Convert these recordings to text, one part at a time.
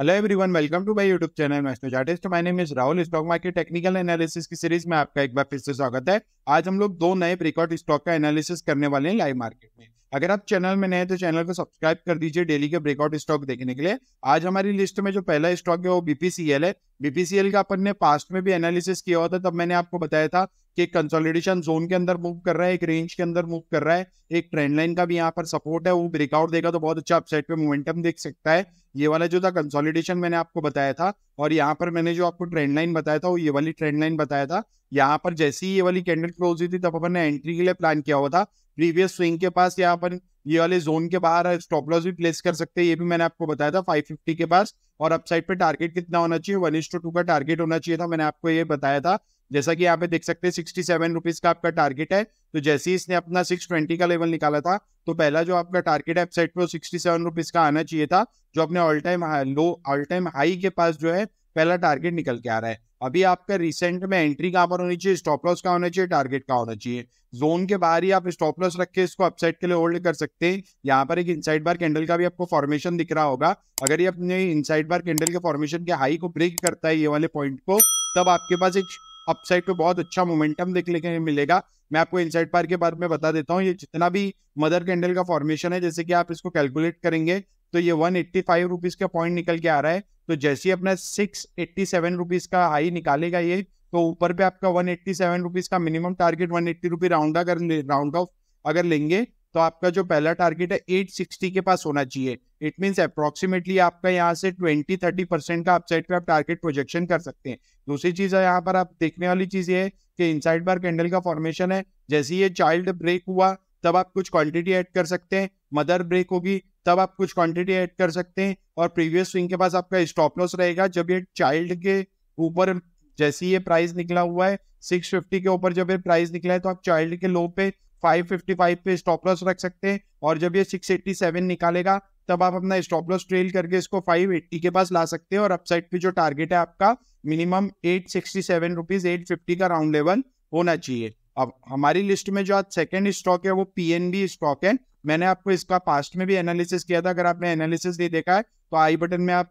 hello everyone welcome to my YouTube channel मैस्टोज artist my name is Rahul stock market technical analysis की series में आपका एक बार फिर से स्वागत है आज हम लोग दो नए ब्रेकआउट स्टॉक का एनालिसिस करने वाले हैं लाइव मार्केट में अगर आप चैनल में नए तो चैनल को सब्सक्राइब कर दीजिए डेली के ब्रेकआउट स्टॉक देखने के लिए आज हमारी लिस्ट में जो पहला स्टॉक है वो बीपीसीएल है बीपीसीएल का अपन ने पास्ट में भी एनालिसिस किया हुआ था तब मैंने आपको बताया था कि कंसोलिडेशन जोन के अंदर मूव कर रहा है एक रेंज के अंदर मूव कर रहा है एक ट्रेंड लाइन का भी यहाँ पर सपोर्ट है वो ब्रेकआउट देगा तो बहुत अच्छा अपसाइड पे मोमेंटम देख सकता है ये वाला जो था कंसोलिडेशन मैंने आपको बताया था और यहाँ पर मैंने जो आपको ट्रेंड लाइन बताया था वो ये वाली ट्रेंड लाइन बताया था यहाँ पर जैसे ही ये वाली कैंडल क्लोज हुई थी तब अपन ने एंट्री के लिए प्लान किया हुआ था प्रीवियस स्विंग के पास यहाँ पर ये वाले जोन के बाहर स्टॉप लॉस भी प्लेस कर सकते हैं ये भी मैंने आपको बताया था फिफ्टी के पास और अपसाइड पे टारगेट कितना होना चाहिए वन इंस्टो टू टू का टारगेट होना चाहिए था मैंने आपको ये बताया था जैसा कि यहाँ पे देख सकते हैं सिक्सटी सेवन रुपीज का आपका टारगेट है तो जैसे ही इसने अपना सिक्स ट्वेंटी का लेवल निकाला था तो पहला जो आपका टारगेट है वेबसाइट पे सिक्सटी सेवन रुपीज का आना चाहिए था जो अपने all time low all time high के पास जो है पहला टारगेट निकल के आ रहा है अभी आपका रिसेंट में एंट्री कहाँ पर होनी चाहिए स्टॉप लॉस कहाँ होना चाहिए टारगेट कहाँ होना चाहिए जोन के बाहर ही आप स्टॉप लॉस रख के इसको अपसाइड के लिए होल्ड कर सकते हैं यहाँ पर एक इनसाइड बार कैंडल का भी आपको फॉर्मेशन दिख रहा होगा अगर ये अपने इनसाइड बार कैंडल के फॉर्मेशन के हाई को ब्रेक करता है ये वाले पॉइंट को तब आपके पास एक अपसाइड पे बहुत अच्छा मोमेंटम देखने लेके मिलेगा मैं आपको इनसाइड बार के बारे में बता देता हूँ ये जितना भी मदर कैंडल का फॉर्मेशन है जैसे कि आप इसको कैलकुलेट करेंगे तो ये वन एट्टी फाइव रुपीज का पॉइंट निकल के आ रहा है तो जैसे ही अपना सिक्स एट्टी सेवन रुपीज का हाई निकालेगा ये तो ऊपर पे आपका वन एट्टी सेवन रुपीज का minimum target one eighty rupee round अगर राउंड ऑफ अगर लेंगे तो आपका जो पहला टारगेट है एट सिक्सटी के पास होना चाहिए इट मीन्स अप्रोक्सीमेटली आपका यहाँ से ट्वेंटी थर्टी परसेंट का अपसाइड पे आप टारगेट प्रोजेक्शन कर सकते हैं दूसरी चीज है यहाँ पर आप देखने वाली चीज ये है कि साइड बार कैंडल का फॉर्मेशन है जैसे ये चाइल्ड ब्रेक हुआ तब आप कुछ क्वांटिटी ऐड कर सकते हैं मदर ब्रेक होगी तब आप कुछ क्वांटिटी ऐड कर सकते हैं और प्रीवियस स्विंग के पास आपका स्टॉप लॉस रहेगा जब ये चाइल्ड के ऊपर जैसे ये प्राइस निकला हुआ है सिक्स फिफ्टी के ऊपर जब ये प्राइस निकला है तो आप चाइल्ड के लो पे फाइव फिफ्टी फाइव पे स्टॉप लॉस रख सकते हैं और जब ये सिक्स एट्टी सेवन निकालेगा तब आप अपना स्टॉप लॉस ट्रेल करके इसको फाइव एट्टी के पास ला सकते हैं और अपसाइड पे जो टारगेट है आपका minimum eight sixty seven rupees eight fifty का राउंड लेवल होना चाहिए अब हमारी लिस्ट में जो आज सेकेंड स्टॉक है वो पीएनबी स्टॉक है मैंने आपको इसका पास्ट में भी एनालिसिस किया था अगर आपने एनालिसिस नहीं देखा है तो आई बटन में आप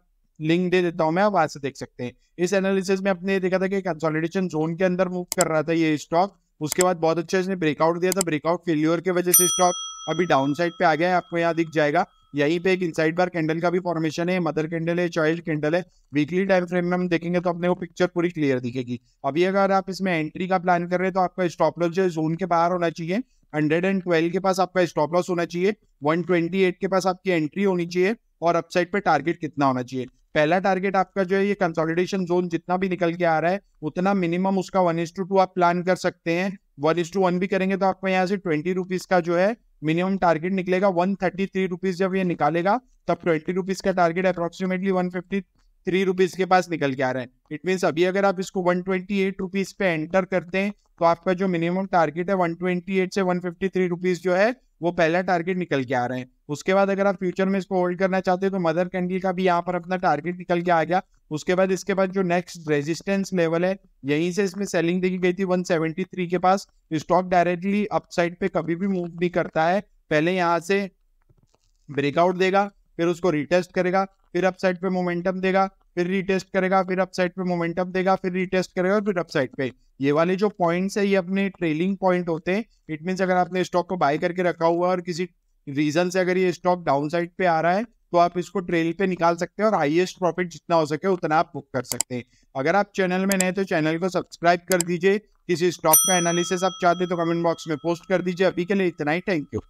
लिंक दे देता हूं मैं आप वहां से देख सकते हैं इस एनालिसिस में आपने देखा था कि कंसोलिडेशन जोन के अंदर मूव कर रहा था ये स्टॉक उसके बाद बहुत अच्छा इसने ब्रेकआउट दिया था ब्रेकआउट फेल्योर की वजह से स्टॉक अभी डाउन साइड पे आ गया है आपको यहाँ दिख जाएगा यहीं पे एक इनसाइड बार कैंडल का भी फॉर्मेशन है मदर कैंडल है चाइल्ड कैंडल है वीकली टाइम फ्रेम में हम देखेंगे तो अपने को पिक्चर पूरी क्लियर दिखेगी अभी अगर आप इसमें एंट्री का प्लान कर रहे हैं तो आपका स्टॉप लॉस जो है जोन के बाहर होना चाहिए हंड्रेड एंड ट्वेल्व के पास आपका स्टॉप लॉस होना चाहिए वन ट्वेंटी एट के पास आपकी एंट्री होनी चाहिए और अपसाइड पे टारगेट कितना होना चाहिए पहला टारगेट आपका जो है ये कंसोलिडेशन जोन जितना भी निकल के आ रहा है उतना मिनिमम उसका वन इज टू टू आप प्लान कर सकते हैं वन इज टू वन भी करेंगे तो आपको यहाँ से ट्वेंटी रुपीज का जो है मिनिमम टारगेट निकलेगा वन थर्टी थ्री रुपीज जब ये निकालेगा तब ट्वेंटी रुपीज का target approximately one fifty three rupees के पास निकल के आ रहा है इट मीन्स अभी अगर आप इसको वन ट्वेंटी एट रुपीज पे एंटर करते हैं तो आपका जो मिनिमम टारगेट है वन ट्वेंटी एट से वन फिफ्टी थ्री रुपीज जो है वो पहला टारगेट निकल के आ रहे हैं उसके बाद अगर आप फ्यूचर में इसको होल्ड करना चाहते हो तो मदर कैंडल का भी यहाँ पर अपना टारगेट निकल के आ गया उसके बाद इसके बाद जो नेक्स्ट रेजिस्टेंस लेवल है यहीं से इसमें सेलिंग देखी गई थी 173 के पास स्टॉक डायरेक्टली अपसाइड पे कभी भी मूव नहीं करता है पहले यहाँ से ब्रेकआउट देगा फिर उसको रिटेस्ट करेगा फिर अपसाइड पे मोमेंटम देगा फिर रीटेस्ट करेगा फिर अपसाइड पे मोमेंटम देगा फिर रीटेस्ट करेगा और फिर अपसाइड पे ये वाले जो पॉइंट्स है ये अपने ट्रेलिंग पॉइंट होते हैं इट मीन्स अगर आपने स्टॉक को बाय करके रखा हुआ है और किसी रीजन से अगर ये स्टॉक डाउन साइड पे आ रहा है तो आप इसको ट्रेल पे निकाल सकते हैं और हाईएस्ट प्रॉफिट जितना हो सके उतना आप बुक कर सकते हैं अगर आप चैनल में नए तो चैनल को सब्सक्राइब कर दीजिए किसी स्टॉक का एनालिसिस आप चाहते तो कमेंट बॉक्स में पोस्ट कर दीजिए अभी के लिए इतना ही थैंक यू